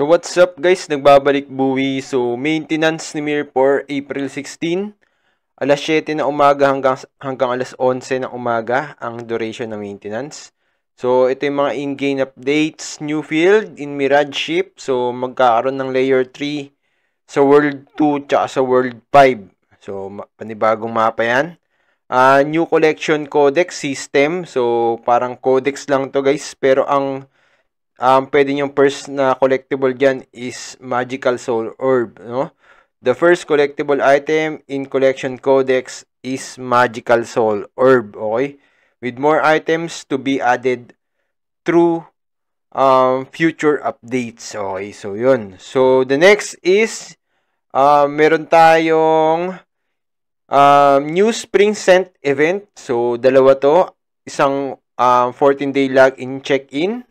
So what's up guys, nagbabalik buwi. So maintenance ni Mirror April 16, alas 7 na umaga hanggang, hanggang alas 11 na umaga ang duration ng maintenance. So ito yung mga in-game updates, new field in Mirage Ship. So magkakaroon ng layer 3 sa World 2 tsaka sa World 5. So panibagong mapa yan. Uh, new collection codex system. So parang codex lang to guys pero ang um, pwede yung first na collectible dyan is Magical Soul Orb. No? The first collectible item in Collection Codex is Magical Soul Orb. Okay? With more items to be added through um, future updates. Okay, so yun. So, the next is um, meron tayong um, new spring scent event. So, dalawa to. Isang um, 14-day log-in check-in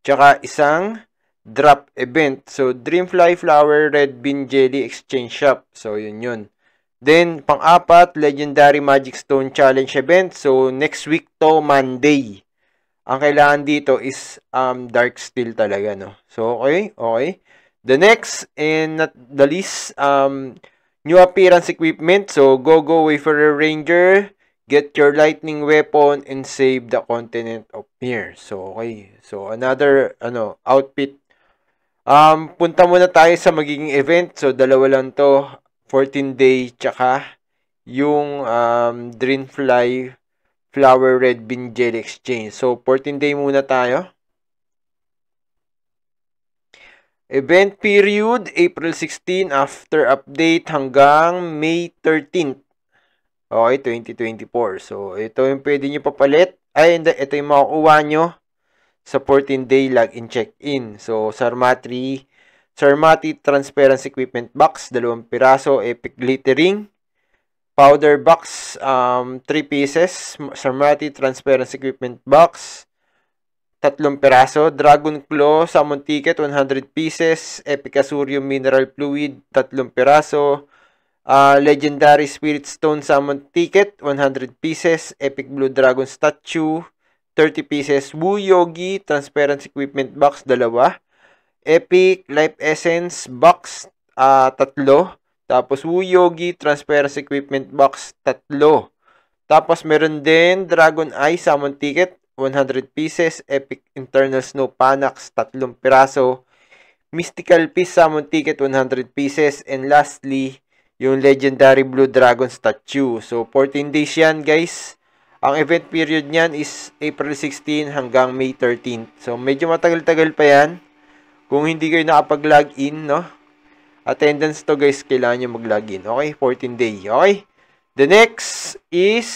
Tsaka isang drop event. So, Dreamfly Flower Red Bean Jelly Exchange Shop. So, yun yun. Then, pang-apat, Legendary Magic Stone Challenge event. So, next week to, Monday. Ang kailangan dito is um, Dark Steel talaga, no? So, okay, okay. The next and not the least, um, new appearance equipment. So, go GoGo Wayfarer Ranger, Get your lightning weapon and save the continent of Mir. So, okay. So, another, ano, outfit. Um, punta muna tayo sa magiging event. So, dalawa lang to. 14 day, tsaka yung um, Dreamfly Flower Red Bean Gel Exchange. So, 14 day muna tayo. Event period, April 16 after update hanggang May 13th. Okay, 2024. So, ito yung pwede nyo papalit. Ay, hindi, ito yung makukuha nyo sa 14-day login check-in. So, Sarmatri, Sarmati Transparency Equipment Box, dalawang piraso, Epic Glittering, Powder Box, um, 3 pieces, Sarmati Transparency Equipment Box, tatlong piraso, Dragon Claw, Summon Ticket, 100 pieces, Epic Asurium Mineral Fluid, tatlong piraso, uh, Legendary Spirit Stone Summon Ticket, 100 pieces. Epic Blue Dragon Statue, 30 pieces. Wu Yogi Transparency Equipment Box, dalawa. Epic Life Essence Box, uh, tatlo. Tapos Wu Yogi Transparency Equipment Box, tatlo. Tapos meron din Dragon Eye Summon Ticket, 100 pieces. Epic Internal Snow Panax, tatlong piraso. Mystical Peace Summon Ticket, 100 pieces. And lastly, yung legendary blue dragon statue. So 14 days yan guys. Ang event period niyan is April 16 hanggang May 13. So medyo matagal-tagal pa yan. Kung hindi kayo nakapag log in, no? Attendance to guys, kailangan nyo mag log in. Okay, 14 day. Okay? The next is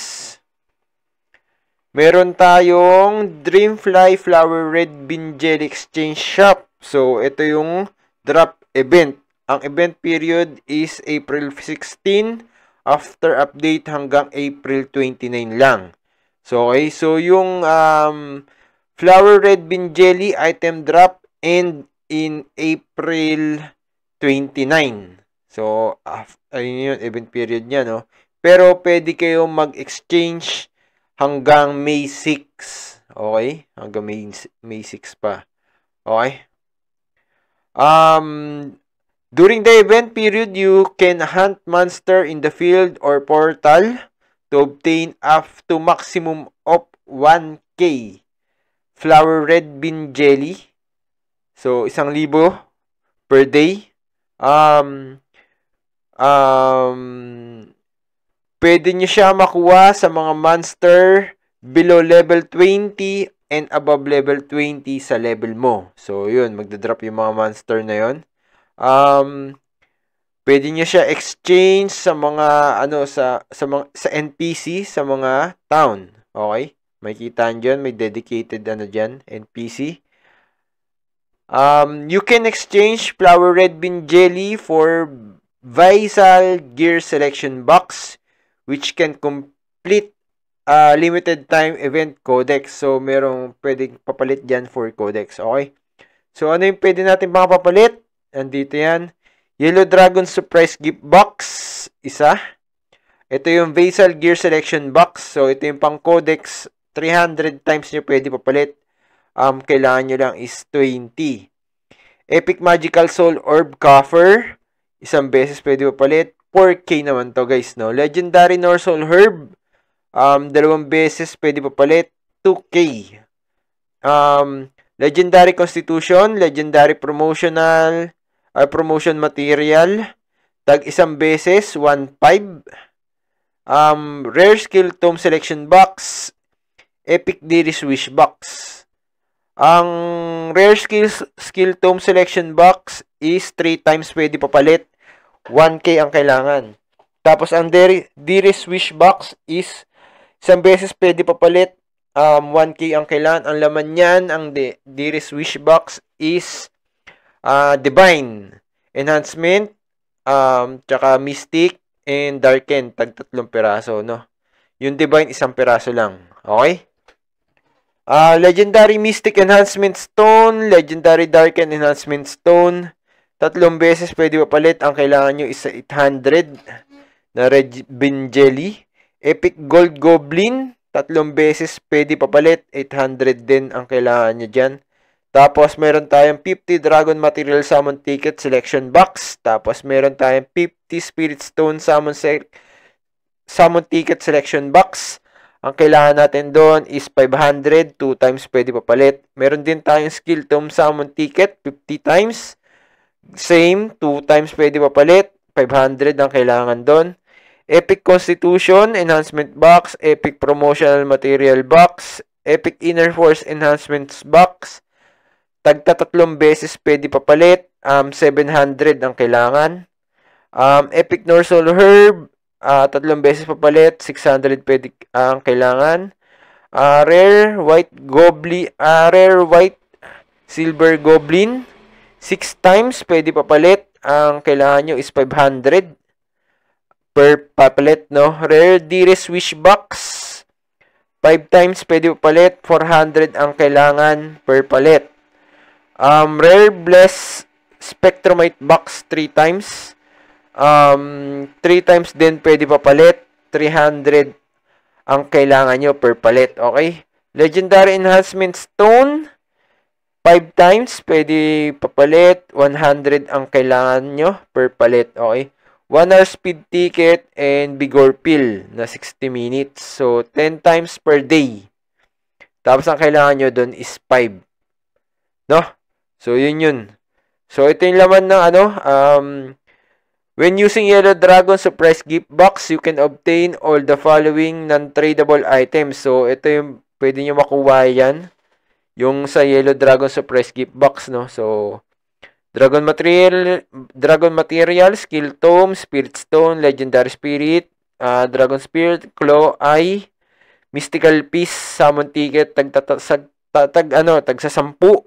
Meron tayong Dreamfly Flower Red Binjel Exchange Shop. So, ito yung drop event. Ang event period is April 16 after update hanggang April 29 lang. So, okay. So, yung um, Flower Red Bean Jelly item drop end in April 29. So, ayun yun, event period niya, no? Pero, pwede kayo mag-exchange hanggang May 6. Okay? Hanggang May, May 6 pa. Okay? Um, During the event period, you can hunt monster in the field or portal to obtain up to maximum of 1K flower red bean jelly. So, isang libo per day. Um, um, pwede nyo siya makuha sa mga monster below level 20 and above level 20 sa level mo. So, yun, magdadrop yung mga monster na yun. Um, pwede niya siya exchange sa mga ano sa sa mga sa NPC sa mga town. Okay? May kita diyan, may dedicated ano diyan, NPC. Um, you can exchange flower red bean jelly for Visal gear selection box which can complete a uh, limited time event codex. So merong pwedeng papalit diyan for codex, okay? So ano yung pwede natin makapapalit? Nandito yan. Yellow Dragon Surprise Gift Box. Isa. Ito yung Vasal Gear Selection Box. So, ito yung pang Codex. 300 times nyo pwede papalit. Um, kailangan nyo lang is 20. Epic Magical Soul Orb Coffer. Isang beses pwede papalit. 4K naman to guys, no? Legendary Norsoul Herb. Um, dalawang beses pwede papalit. 2K. Um, Legendary Constitution, Legendary Promotional, Our promotion material, tag isang beses, 1.5. Um, rare skill tome selection box, epic Dairy's wish box. Ang rare skill, skill tome selection box is 3 times pwede papalit. 1K ang kailangan. Tapos ang Dairy's wish box is isang beses pwede papalit. Um, 1K ang kailangan. Ang laman niyan, ang Dairy's wish box is uh, Divine, Enhancement, um, tsaka Mystic, and Darken, tag tatlong piraso, no? Yung Divine, isang piraso lang. Okay? Uh, Legendary Mystic Enhancement Stone, Legendary Darken Enhancement Stone, tatlong beses pwede papalit. Ang kailangan nyo is 800 na Red Benjeli. Epic Gold Goblin, tatlong beses pwede papalit. 800 din ang kailangan nyo dyan. Tapos, meron tayong 50 Dragon Material Summon Ticket Selection Box. Tapos, meron tayong 50 Spirit Stone Summon, se- Summon Ticket Selection Box. Ang kailangan natin doon is 500, 2 times pwede papalit. Meron din tayong skill tome summon ticket, 50 times. Same, 2 times pwede papalit. 500 ang kailangan doon. Epic Constitution Enhancement Box, Epic Promotional Material Box, Epic Inner Force Enhancements Box, Tagtatatlong beses pwede papalit. Um, 700 ang kailangan. Um, Epic Norsol Herb, uh, tatlong beses papalit. 600 pwede ah, ang kailangan. Uh, rare White Goblin, uh, Rare White Silver Goblin, 6 times pwede papalit. Ang kailangan nyo is 500 per papalit, no? Rare Dearest Wishbox, 5 times pwede papalit. 400 ang kailangan per palit. Um, rare bless spectromite box 3 times. Um, 3 times din pwede papalit. 300 ang kailangan nyo per palit. Okay? Legendary Enhancement Stone. 5 times, pwede papalit. 100 ang kailangan nyo per palit. Okay? 1 hour speed ticket and bigor pill na 60 minutes. So, 10 times per day. Tapos, ang kailangan nyo dun is 5. No? So, yun yun. So, ito yung laman ng ano, um, When using Yellow Dragon Surprise Gift Box, you can obtain all the following non-tradable items. So, ito yung pwede nyo makuha yan. Yung sa Yellow Dragon Surprise Gift Box, no? So, Dragon Material, Dragon Material, Skill Tome, Spirit Stone, Legendary Spirit, uh, Dragon Spirit, Claw Eye, Mystical Piece, Summon Ticket, tag, tag, tag, tag ano, tag sa sampu,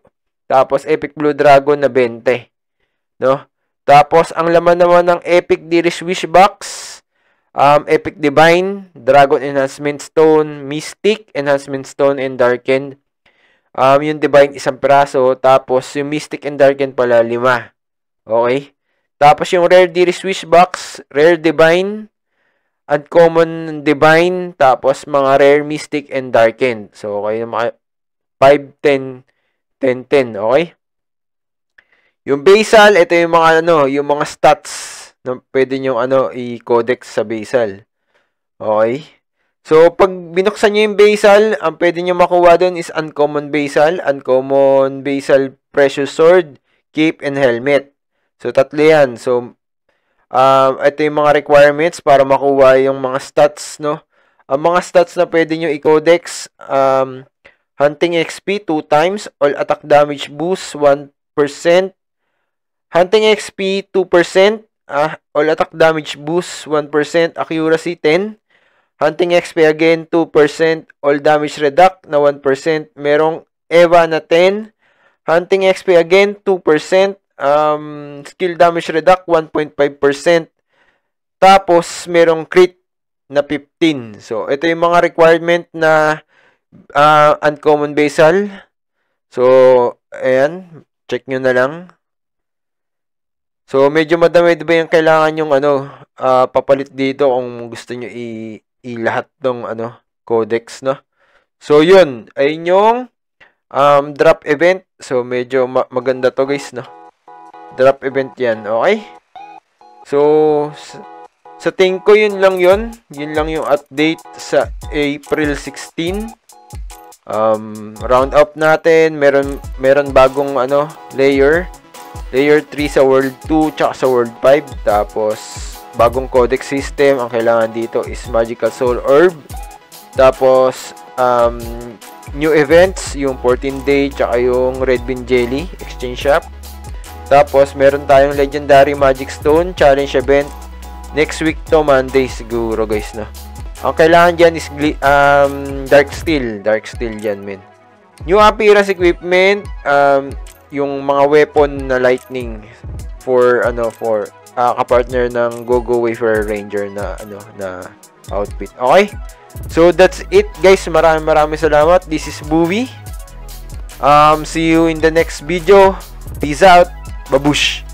tapos Epic Blue Dragon na 20. No? Tapos ang laman naman ng Epic Dearest Wish Box, um, Epic Divine, Dragon Enhancement Stone, Mystic Enhancement Stone, and Darkened. Um, yung Divine isang piraso, tapos yung Mystic and Darkened pala lima. Okay? Tapos yung Rare Dearest Wish Box, Rare Divine, Common Divine, tapos mga Rare Mystic and Darkened. So, kayo na maka- 5, 10, 10-10, okay? Yung basal, ito yung mga ano, yung mga stats na pwede niyo ano i-codex sa basal. Okay? So, pag binuksan niyo yung basal, ang pwede niyo makuha doon is uncommon basal, uncommon basal precious sword, cape, and helmet. So, tatlo yan. So, um, ito yung mga requirements para makuha yung mga stats, no? Ang mga stats na pwede nyo i-codex, um, Hunting XP 2 times. All attack damage boost 1%. Hunting XP 2%. Ah, all attack damage boost 1%. Accuracy 10. Hunting XP again 2%. All damage reduct na 1%. Merong Eva na 10. Hunting XP again 2%. Um, skill damage reduct 1.5%. Tapos merong crit na 15. So ito yung mga requirement na uh, uncommon basal. So, ayan. Check nyo na lang. So, medyo madami ba yung kailangan yung ano, uh, papalit dito kung gusto nyo i- ilahat ng ano, codex, no? So, yun. Ayun yung um, drop event. So, medyo ma- maganda to guys, no? Drop event yan, okay? So, sa tingin ko yun lang yun. Yun lang yung update sa April 16 um, round up natin, meron meron bagong ano, layer. Layer 3 sa World 2 tsaka sa World 5. Tapos bagong codex system. Ang kailangan dito is Magical Soul Herb. Tapos um, new events, yung 14 day tsaka yung Red Bean Jelly exchange shop. Tapos meron tayong Legendary Magic Stone challenge event. Next week to Monday siguro guys no. Ang kailangan dyan is um, dark steel. Dark steel dyan, men. New appearance equipment, um, yung mga weapon na lightning for, ano, for uh, kapartner ng GoGo Wafer Ranger na, ano, na outfit. Okay? So, that's it, guys. Maraming maraming salamat. This is Bowie. Um, see you in the next video. Peace out. Babush.